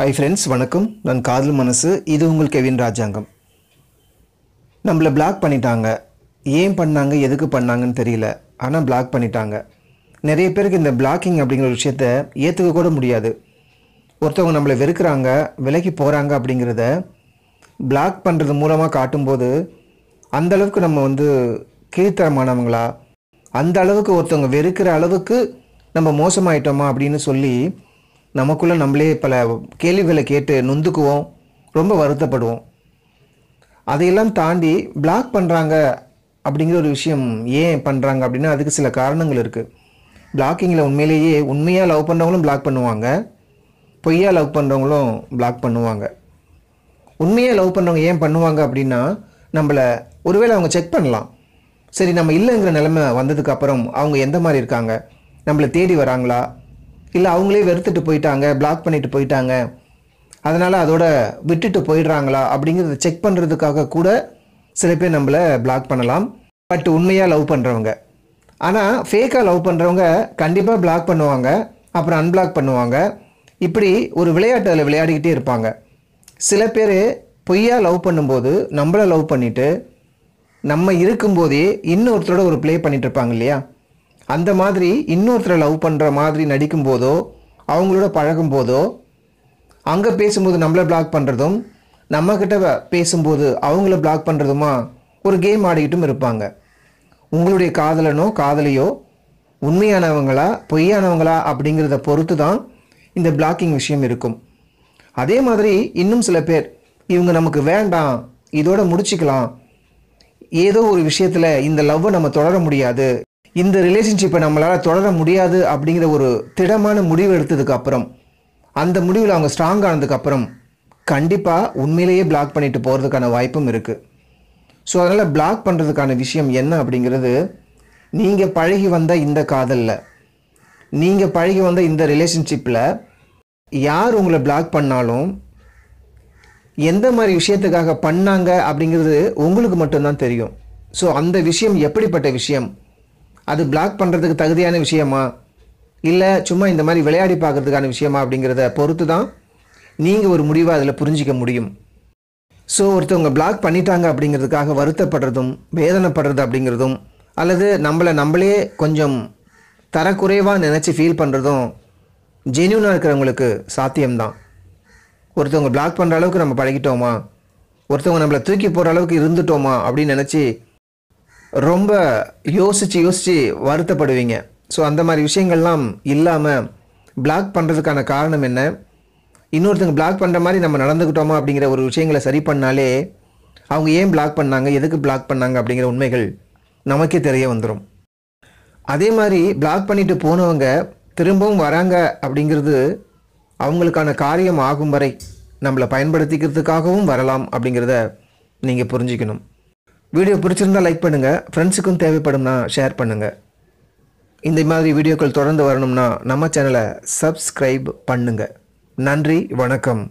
hi friends வணக்கம் நான் காதல் மனசு இது உங்கள் கெவின் ராஜாங்கம் நம்மளை பிளாக் பண்ணிட்டாங்க ஏன் பண்ணாங்க எதுக்கு பண்ணாங்கன்னு தெரியல ஆனால் பிளாக் பண்ணிட்டாங்க நிறைய பேருக்கு இந்த பிளாக்கிங் அப்படிங்கிற விஷயத்த ஏற்றுக்க கூட முடியாது ஒருத்தவங்க நம்மளை வெறுக்கிறாங்க விலைக்கு போகிறாங்க அப்படிங்கிறத பிளாக் பண்ணுறது மூலமாக காட்டும்போது அந்த அளவுக்கு நம்ம வந்து கீழ்த்தரமானவங்களா அந்த அளவுக்கு ஒருத்தவங்க வெறுக்கிற அளவுக்கு நம்ம மோசமாயிட்டோமா அப்படின்னு சொல்லி நமக்குள்ளே நம்மளே பல கேள்விகளை கேட்டு நொந்துக்குவோம் ரொம்ப வருத்தப்படுவோம் அதையெல்லாம் தாண்டி பிளாக் பண்ணுறாங்க அப்படிங்கிற ஒரு விஷயம் ஏன் பண்ணுறாங்க அப்படின்னா அதுக்கு சில காரணங்கள் இருக்குது பிளாக்கிங்கில் உண்மையிலேயே உண்மையாக லவ் பண்ணுறவங்களும் பிளாக் பண்ணுவாங்க பொய்யா லவ் பண்ணுறவங்களும் பிளாக் பண்ணுவாங்க உண்மையாக லவ் பண்ணுறவங்க ஏன் பண்ணுவாங்க அப்படின்னா நம்மளை ஒருவேளை அவங்க செக் பண்ணலாம் சரி நம்ம இல்லைங்கிற நிலமை வந்ததுக்கப்புறம் அவங்க எந்த மாதிரி இருக்காங்க நம்மளை தேடி வராங்களா இல்லை அவங்களே வெறுத்துட்டு போயிட்டாங்க பிளாக் பண்ணிட்டு போயிட்டாங்க அதனால் அதோட விட்டுட்டு போயிடுறாங்களா அப்படிங்கிறத செக் பண்ணுறதுக்காக கூட சில பேர் நம்மளை பிளாக் பண்ணலாம் பட் உண்மையாக லவ் பண்ணுறவங்க ஆனால் ஃபேக்காக லவ் பண்ணுறவங்க கண்டிப்பாக பிளாக் பண்ணுவாங்க அப்புறம் அன்பிளாக் பண்ணுவாங்க இப்படி ஒரு விளையாட்டு அதில் விளையாடிக்கிட்டே இருப்பாங்க சில பேர் பொய்யா லவ் பண்ணும்போது நம்மளை லவ் பண்ணிவிட்டு நம்ம இருக்கும்போதே இன்னொருத்தரோட ஒரு ப்ளே பண்ணிகிட்ருப்பாங்க இல்லையா அந்த மாதிரி இன்னொருத்தரை லவ் பண்ணுற மாதிரி நடிக்கும் போதோ அவங்களோட பழகும் போதோ அங்கே பேசும்போது நம்மளை பிளாக் பண்ணுறதும் நம்மக்கிட்ட பேசும்போது அவங்கள பிளாக் பண்ணுறதுமா ஒரு கேம் ஆடிக்கிட்டும் இருப்பாங்க உங்களுடைய காதலனோ காதலியோ உண்மையானவங்களா பொய்யானவங்களா அப்படிங்கிறத பொறுத்து தான் இந்த பிளாக்கிங் விஷயம் இருக்கும் அதே மாதிரி இன்னும் சில பேர் இவங்க நமக்கு வேண்டாம் இதோட முடிச்சுக்கலாம் ஏதோ ஒரு விஷயத்தில் இந்த லவ்வை நம்ம தொடர முடியாது இந்த ரிலேஷன்ஷிப்பை நம்மளால் தொடர முடியாது அப்படிங்கிற ஒரு திடமான முடிவு எடுத்ததுக்கு அப்புறம் அந்த முடிவில் அவங்க ஸ்ட்ராங் ஆனதுக்கப்புறம் கண்டிப்பாக உண்மையிலேயே பிளாக் பண்ணிட்டு போகிறதுக்கான வாய்ப்பும் இருக்குது ஸோ அதனால் பிளாக் பண்ணுறதுக்கான விஷயம் என்ன அப்படிங்கிறது நீங்கள் பழகி வந்த இந்த காதலில் நீங்கள் பழகி வந்த இந்த ரிலேஷன்ஷிப்பில் யார் உங்களை பிளாக் பண்ணாலும் எந்த மாதிரி விஷயத்துக்காக பண்ணாங்க அப்படிங்கிறது உங்களுக்கு மட்டும்தான் தெரியும் ஸோ அந்த விஷயம் எப்படிப்பட்ட விஷயம் அது பிளாக் பண்ணுறதுக்கு தகுதியான விஷயமா இல்லை சும்மா இந்த மாதிரி விளையாடி பார்க்குறதுக்கான விஷயமா அப்படிங்கிறத பொறுத்து தான் நீங்கள் ஒரு முடிவை அதில் புரிஞ்சிக்க முடியும் ஸோ ஒருத்தவங்க பிளாக் பண்ணிட்டாங்க அப்படிங்கிறதுக்காக வருத்தப்படுறதும் வேதனைப்படுறது அப்படிங்கிறதும் அல்லது நம்மளை நம்மளே கொஞ்சம் தரக்குறைவாக நினச்சி ஃபீல் பண்ணுறதும் ஜென்யூனாக இருக்கிறவங்களுக்கு சாத்தியம்தான் ஒருத்தவங்க பிளாக் பண்ணுற அளவுக்கு நம்ம பழகிட்டோமா ஒருத்தவங்க நம்மளை தூக்கி போகிற அளவுக்கு இருந்துட்டோமா அப்படின்னு நினச்சி ரொம்ப யோசித்து யோசித்து வருத்தப்படுவீங்க ஸோ அந்த மாதிரி விஷயங்கள்லாம் இல்லாமல் பிளாக் பண்ணுறதுக்கான காரணம் என்ன இன்னொருத்தங்க பிளாக் பண்ணுற மாதிரி நம்ம நடந்துக்கிட்டோமா அப்படிங்கிற ஒரு விஷயங்களை சரி பண்ணாலே அவங்க ஏன் பிளாக் பண்ணாங்க எதுக்கு பிளாக் பண்ணாங்க அப்படிங்கிற உண்மைகள் நமக்கே தெரிய வந்துடும் அதே மாதிரி பிளாக் பண்ணிட்டு போனவங்க திரும்பவும் வராங்க அப்படிங்கிறது அவங்களுக்கான காரியம் ஆகும் வரை நம்மளை பயன்படுத்திக்கிறதுக்காகவும் வரலாம் அப்படிங்கிறத நீங்கள் புரிஞ்சுக்கணும் வீடியோ பிடிச்சிருந்தா லைக் பண்ணுங்கள் ஃப்ரெண்ட்ஸுக்கும் தேவைப்படும்னா ஷேர் பண்ணுங்கள் இந்த மாதிரி வீடியோக்கள் தொடர்ந்து வரணும்னா நம்ம சேனலை சப்ஸ்கிரைப் பண்ணுங்கள் நன்றி வணக்கம்